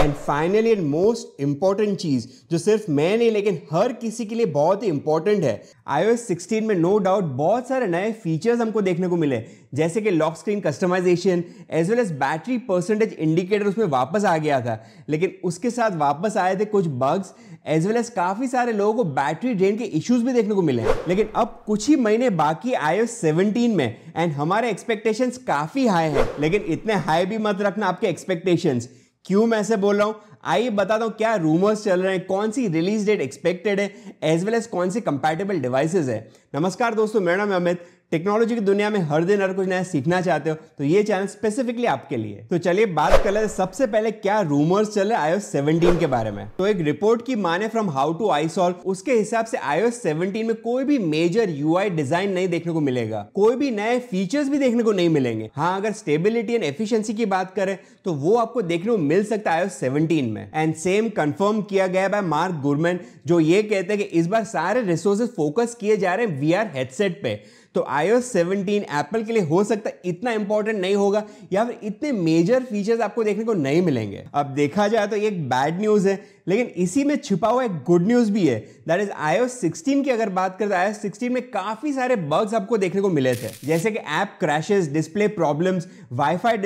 and finally and most important चीज जो सिर्फ मैं नहीं लेकिन हर किसी के लिए बहुत ही इंपॉर्टेंट है iOS 16 में नो no डाउट बहुत सारे नए फीचर्स हमको देखने को मिले जैसे कि lock screen customization as well as battery percentage indicator उसमें वापस आ गया था लेकिन उसके साथ वापस आए थे कुछ बग्स एज वेल एज काफी सारे लोगों को बैटरी ड्रेन के इश्यूज भी देखने को मिले लेकिन अब कुछ ही महीने बाकी आयो सेवनटीन में एंड हमारे एक्सपेक्टेशंस काफी हाई है लेकिन इतने हाई भी मत रखना आपके एक्सपेक्टेशंस क्यों मैं ऐसे बोल रहा हूं आइए बताता हूं क्या रूमर्स चल रहे हैं कौन सी रिलीज डेट एक्सपेक्टेड है एज वेल एज कौन से कंपैटिबल डिवाइसेज है नमस्कार दोस्तों मेरा नाम अमित टेक्नोलॉजी की दुनिया में हर दिन हर कुछ नया सीखना चाहते हो तो ये चैनल स्पेसिफिकली आपके लिए तो चलिए बात कर ले सबसे पहले क्या रूमर्स चले आईओएस 17 के बारे में तो एक रिपोर्ट की माने from how to I solve उसके हिसाब से आईओएस 17 में कोई भी मेजर यूआई डिजाइन नहीं देखने को मिलेगा कोई भी नए फीचर्स भी देखने को नहीं मिलेंगे हाँ अगर स्टेबिलिटी एंड एफिशियंसी की बात करें तो वो आपको देखने को मिल सकता है आयो सेवनटीन में एंड सेम कंफर्म किया गया बाय मार्क गुरमैन जो ये कहते हैं कि इस बार सारे रिसोर्सेज फोकस किए जा रहे हैं वी हेडसेट पे तो आईओ सेवनटीन एप्पल के लिए हो सकता है इतना इंपॉर्टेंट नहीं होगा या फिर इतने मेजर फीचर्स आपको देखने को नहीं मिलेंगे अब देखा जाए तो एक बैड न्यूज़ है लेकिन इसी में छिपा हुआ एक गुड न्यूज़ भी है दैट इज iOS 16 की अगर बात करें तो iOS 16 में काफ़ी सारे बग्स आपको देखने को मिले थे जैसे कि app crashes display problems WiFi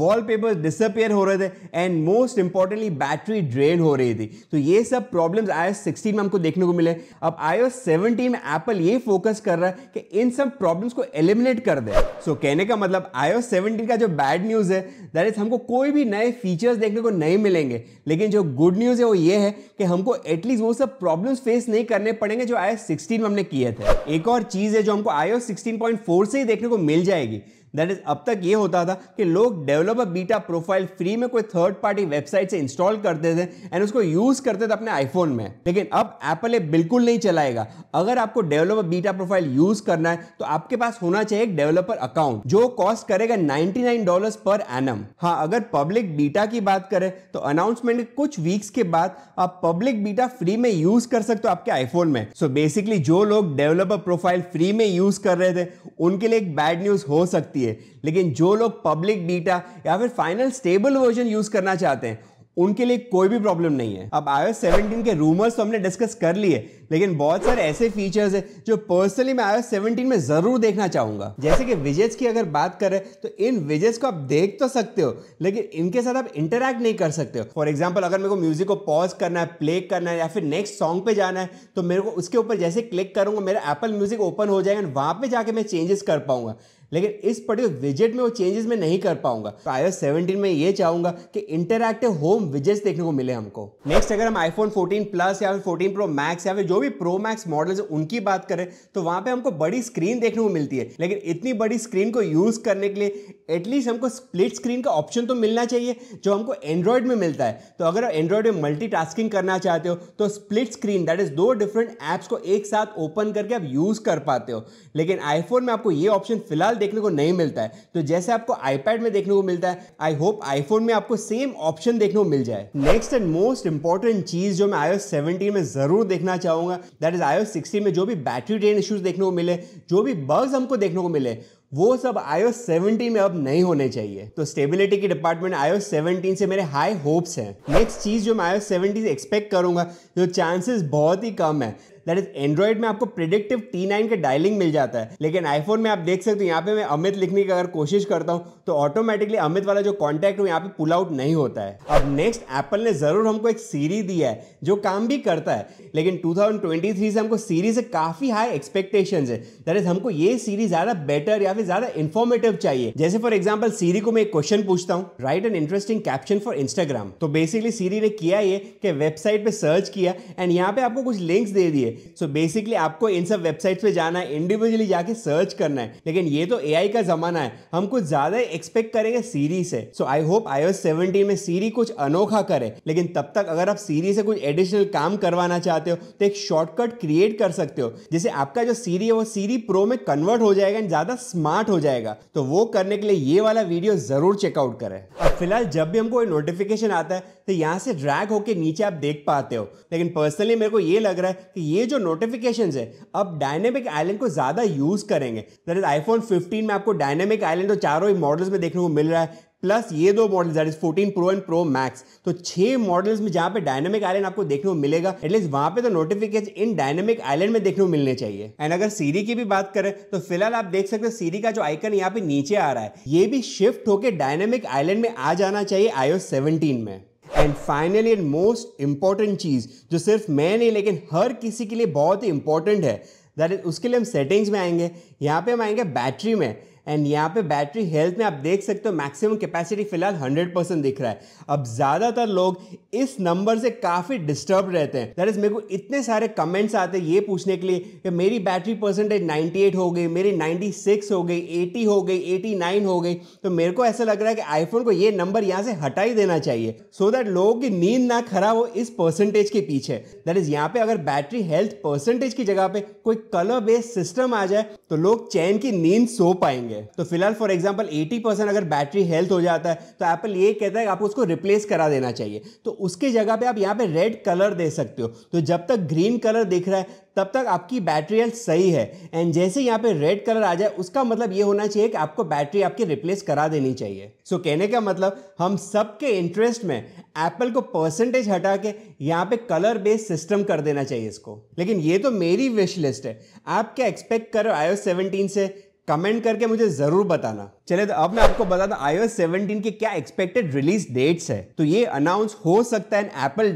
wallpaper disappear हो रहे थे and most importantly battery drain हो रही थी तो ये सब प्रॉब्लम iOS सिक्सटीन में हमको देखने को मिले अब आईओ सेवनटीन में एप्पल ये फोकस कर रहा है कि इन सब प्रॉब्लम को एलिमिनेट कर दे सो so, कहने का मतलब आईओ सेवनटीन का जो बैड न्यूज़ है दैट इज हमको कोई भी नए फीचर्स देखने को नहीं मिलेंगे लेकिन जो गुड न्यूज़ है वो ये है कि हमको एटलीस्ट वो सब प्रॉब्लम्स फेस नहीं करने पड़ेंगे जो आई सिक्सटीन में हमने किए थे एक और चीज़ है जो हमको I O sixteen point four से ही देखने को मिल जाएगी दैट इज अब तक ये होता था कि लोग डेवलपर बीटा प्रोफाइल फ्री में कोई थर्ड पार्टी वेबसाइट से इंस्टॉल करते थे एंड उसको यूज करते थे अपने आईफोन में लेकिन अब एप्पल ये बिल्कुल नहीं चलाएगा अगर आपको डेवलपर बीटा प्रोफाइल यूज करना है तो आपके पास होना चाहिए एक डेवलपर अकाउंट जो कॉस्ट करेगा ninety nine dollar per annum हाँ अगर पब्लिक बीटा की बात करें तो अनाउंसमेंट कुछ वीक्स के बाद आप पब्लिक बीटा फ्री में यूज कर सकते हो आपके आईफोन में सो so बेसिकली जो लोग डेवलपर प्रोफाइल फ्री में यूज कर रहे थे उनके लिए एक बैड न्यूज हो सकती सकती है लेकिन जो लोग पब्लिक बीटा या फिर फाइनल स्टेबल वर्जन यूज करना चाहते हैं उनके लिए कोई भी प्रॉब्लम नहीं है अब iOS 17 के रूमर्स तो हमने डिस्कस कर लिए लेकिन बहुत सारे ऐसे फीचर्स हैं जो पर्सनली मैं iOS 17 में ज़रूर देखना चाहूंगा जैसे कि विजेट्स की अगर बात करें तो इन विजेट्स को आप देख तो सकते हो लेकिन इनके साथ आप इंटरेक्ट नहीं कर सकते हो फॉर एग्जाम्पल अगर मेरे को म्यूजिक को पॉज करना है प्ले करना है या फिर नेक्स्ट सॉन्ग पे जाना है तो मेरे को उसके ऊपर जैसे क्लिक करूंगा मेरा एप्पल म्यूजिक ओपन हो जाएगा वहां पर जाके मैं चेंजेस कर पाऊंगा लेकिन इस पर्टिकुलर विजेट में वो चेंजेस में नहीं कर पाऊंगा तो आई एस में ये चाहूंगा कि इंटरक्टिव होम विजेट्स देखने को मिले हमको नेक्स्ट अगर हम आईफोन 14 प्लस या फिर 14 प्रो मैक्स या फिर जो भी प्रो मैक्स मॉडल्स उनकी बात करें तो वहां पे हमको बड़ी स्क्रीन देखने को मिलती है लेकिन इतनी बड़ी स्क्रीन को यूज़ करने के लिए एटलीस्ट हमको स्प्लिट स्क्रीन का ऑप्शन तो मिलना चाहिए जो हमको एंड्रॉयड में मिलता है तो अगर आप एंड्रॉयड में मल्टी करना चाहते हो तो स्प्लिट स्क्रीन दैट इज़ दो डिफरेंट एप्स को एक साथ ओपन करके आप यूज़ कर पाते हो लेकिन आईफोन में आपको ये ऑप्शन फिलहाल देखने को नहीं मिलता है तो जैसे आपको आईपैड में देखने को मिलता है आई होप आईफोन में आपको सेम ऑप्शन देखने को मिल जाए नेक्स्ट एंड मोस्ट इंपॉर्टेंट चीज जो मैं आयो 17 में जरूर देखना चाहूंगा दैट इज आयो 16 में जो भी बैटरी ड्रेन इश्यूज देखने को मिले जो भी बग्स हमको देखने को मिले वो सब आयो 17 में अब नहीं होने चाहिए तो स्टेबिलिटी के डिपार्टमेंट आयो 17 से मेरे हाई होप्स हैं नेक्स्ट चीज़ जो मैं आयो 17 से एक्सपेक्ट करूंगा जो चांसेस बहुत ही कम है दैट इज एंड्रॉइड में आपको प्रिडिक्टिव टी नाइन के डायलिंग मिल जाता है लेकिन आईफोन में आप देख सकते हो यहाँ पे मैं अमित लिखने की अगर कोशिश करता हूँ तो ऑटोमेटिकली अमित वाला जो कॉन्टैक्ट हो यहाँ पे पुल आउट नहीं होता है अब नेक्स्ट एप्पल ने जरूर हमको एक सीरी दिया है जो काम भी करता है लेकिन टू से हमको सीरी से काफी हाई एक्सपेक्टेशन है दैट इज हमको ये सीरी ज्यादा बेटर या फिर ज्यादा इन्फॉर्मेटिव चाहिए जैसे फॉर एग्जाम्पल सीरी को मैं एक क्वेश्चन पूछता हूँ write an interesting caption for Instagram तो बेसिकली सीरी ने किया ये कि वेबसाइट पे सर्च किया एंड यहाँ पे आपको कुछ लिंक्स दे दिए लिए सो so बेसिकली आपको इन सब वेबसाइट्स पे जाना है इंडिविजुअली जाके सर्च करना है लेकिन ये तो एआई का जमाना है हम कुछ ज्यादा एक्सपेक्ट करेंगे सीरी से सो आई होप आई ओस सेवनटीन में सीरी कुछ अनोखा करे लेकिन तब तक अगर आप सीरी से कुछ एडिशनल काम करवाना चाहते हो तो एक शॉर्टकट क्रिएट कर सकते हो जैसे आपका जो सीरी है वो सीरी प्रो में कन्वर्ट हो जाएगा ज्यादा स्मार्ट हो जाएगा तो वो करने के लिए ये वाला वीडियो जरूर चेकआउट करें फिलहाल जब भी हमको नोटिफिकेशन आता है तो यहाँ से ड्रैग होके नीचे आप देख पाते हो लेकिन पर्सनली मेरे को ये लग रहा है कि ये जो नोटिफिकेशन है अब डायनेमिक आइलैंड को ज़्यादा यूज़ करेंगे दैट इज आईफोन 15 में आपको डायनेमिक आइलैंड तो चारों ही मॉडल्स में देखने को मिल रहा है प्लस ये दो models that is 14 pro and pro max तो छह मॉडल्स में जहाँ पे डायनेमिक आइलैंड आपको देखने को मिलेगा एटलीस्ट वहाँ पे तो नोटिफिकेशन इन डायनेमिक आइलैंड में देखने को मिलने चाहिए एंड अगर सीरी की भी बात करें तो फिलहाल आप देख सकते हो सीरी का जो आइकन यहाँ पे नीचे आ रहा है ये भी शिफ्ट होकर डायनेमिक आइलैंड में आ जाना चाहिए आईओ सेवनटीन में and finally and most important चीज़ जो सिर्फ मैं नहीं लेकिन हर किसी के लिए बहुत ही इंपॉर्टेंट है दैट इज उसके लिए हम सेटिंग्स में आएंगे यहाँ पे हम आएंगे बैटरी में एंड यहाँ पे बैटरी हेल्थ में आप देख सकते हो मैक्सिमम कैपेसिटी फिलहाल 100 परसेंट दिख रहा है अब ज़्यादातर लोग इस नंबर से काफ़ी डिस्टर्ब रहते हैं दैट इज़ मेरे को इतने सारे कमेंट्स आते हैं ये पूछने के लिए कि मेरी बैटरी परसेंटेज 98 हो गई मेरी 96 हो गई 80 हो गई 89 हो गई तो मेरे को ऐसा लग रहा है कि आईफोन को ये नंबर यहाँ से हटा ही देना चाहिए सो दैट लोगों की नींद ना खराब हो इस परसेंटेज के पीछे दैट इज़ यहाँ पे अगर बैटरी हेल्थ परसेंटेज की जगह पे कोई कलर बेस्ड सिस्टम आ जाए तो लोग चैन की नींद सो पाएंगे जाएंगे तो फिलहाल फॉर एग्जाम्पल एटी परसेंट अगर बैटरी हेल्थ हो जाता है तो एप्पल ये कहता है कि आपको उसको रिप्लेस करा देना चाहिए तो उसके जगह पर आप यहाँ पे रेड कलर दे सकते हो तो जब तक ग्रीन कलर दिख रहा है तब तक आपकी बैटरी हेल्थ सही है एंड जैसे यहाँ पे रेड कलर आ जाए उसका मतलब ये होना चाहिए कि आपको बैटरी आपकी रिप्लेस करा देनी चाहिए सो so, कहने का मतलब हम सबके इंटरेस्ट में एप्पल को परसेंटेज हटा के यहाँ पे कलर बेस्ड सिस्टम कर देना चाहिए इसको लेकिन ये तो मेरी विश लिस्ट है आप क्या एक्सपेक्ट करो आयो सेवनटीन से कमेंट करके मुझे जरूर बताना चले तो अब मैं आपको बताता हूँ आईओ 17 के क्या एक्सपेक्टेड रिलीज डेट्स है तो ये अनाउंस हो सकता है एप्पल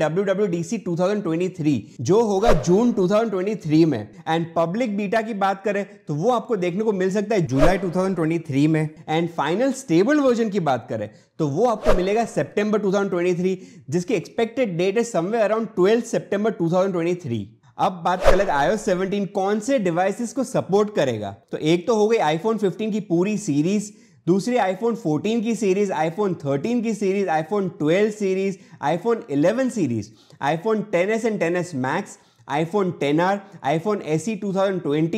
ट्वेंटी थ्री जो होगा जून थ्री में एंड पब्लिक बीटा की बात करें तो वो आपको देखने को मिल सकता है July two thousand twenty three में एंड फाइनल स्टेबल वर्जन की बात करें तो वो आपको मिलेगा ट्वेंटी थ्री जिसकी एक्सपेक्टेड डेट है somewhere around thousand twenty three अब बात करें iOS 17 कौन से डिवाइसेस को सपोर्ट करेगा तो एक तो हो गई iPhone 15 की पूरी सीरीज दूसरी iPhone 14 की सीरीज iPhone 13 की series iPhone 12 series iPhone 11 series iPhone 10s and 10s max iPhone 10R, iPhone SE 2020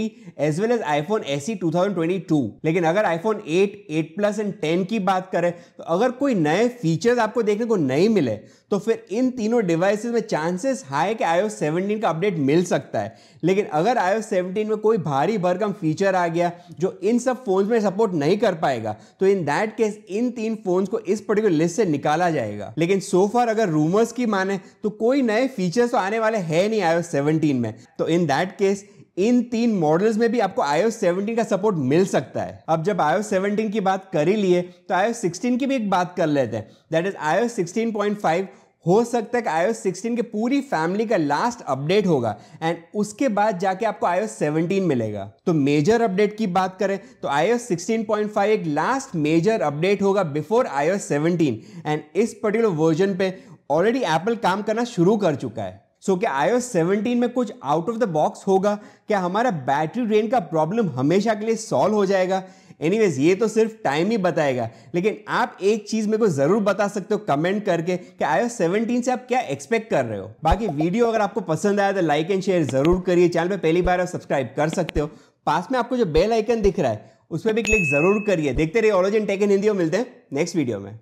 as well as iPhone SE 2022 लेकिन अगर iPhone 8, 8 प्लस एंड 10 की बात करें तो अगर कोई नए फीचर्स आपको देखने को नहीं मिले तो फिर इन तीनों डिवाइसेस में चांसेस हाई कि आई 17 का अपडेट मिल सकता है लेकिन अगर आई 17 में कोई भारी भरकम फीचर आ गया जो इन सब फ़ोन्स में सपोर्ट नहीं कर पाएगा तो इन दैट केस इन तीन फ़ोन्स को इस पर्टिकुलर लिस्ट से निकाला जाएगा लेकिन सोफार अगर रूमर्स की माने तो कोई नए फीचर्स तो आने वाले है नहीं आयो सेवनटीन में तो इन दैट केस इन तीन मॉडल्स में भी आपको iOS 17 का सपोर्ट मिल सकता है अब जब आईओ 17 की बात कर ही लिए तो आईओ 16 की भी एक बात कर लेते हैं दैट इज पॉइंट 16.5 हो सकता है कि आईओ 16 के पूरी फैमिली का लास्ट अपडेट होगा एंड उसके बाद जाके आपको आईओ 17 मिलेगा तो मेजर अपडेट की बात करें तो पॉइंट 16.5 एक लास्ट मेजर अपडेट होगा बिफोर आईओ सेवनटीन एंड इस पर्टिकुलर वर्जन पे ऑलरेडी एप्पल काम करना शुरू कर चुका है सो so, क्या iOS 17 में कुछ आउट ऑफ द बॉक्स होगा क्या हमारा बैटरी ड्रेन का प्रॉब्लम हमेशा के लिए सॉल्व हो जाएगा एनीवेज ये तो सिर्फ टाइम ही बताएगा लेकिन आप एक चीज मेरे को जरूर बता सकते हो कमेंट करके कि iOS 17 से आप क्या एक्सपेक्ट कर रहे हो बाकी वीडियो अगर आपको पसंद आया तो लाइक एंड शेयर जरूर करिए चैनल पर पहली बार आप सब्सक्राइब कर सकते हो पास में आपको जो बेल आइकन दिख रहा है उस पर भी क्लिक जरूर करिए देखते रहिए ऑलोजन टेक इन हिंदी और मिलते हैं नेक्स्ट वीडियो में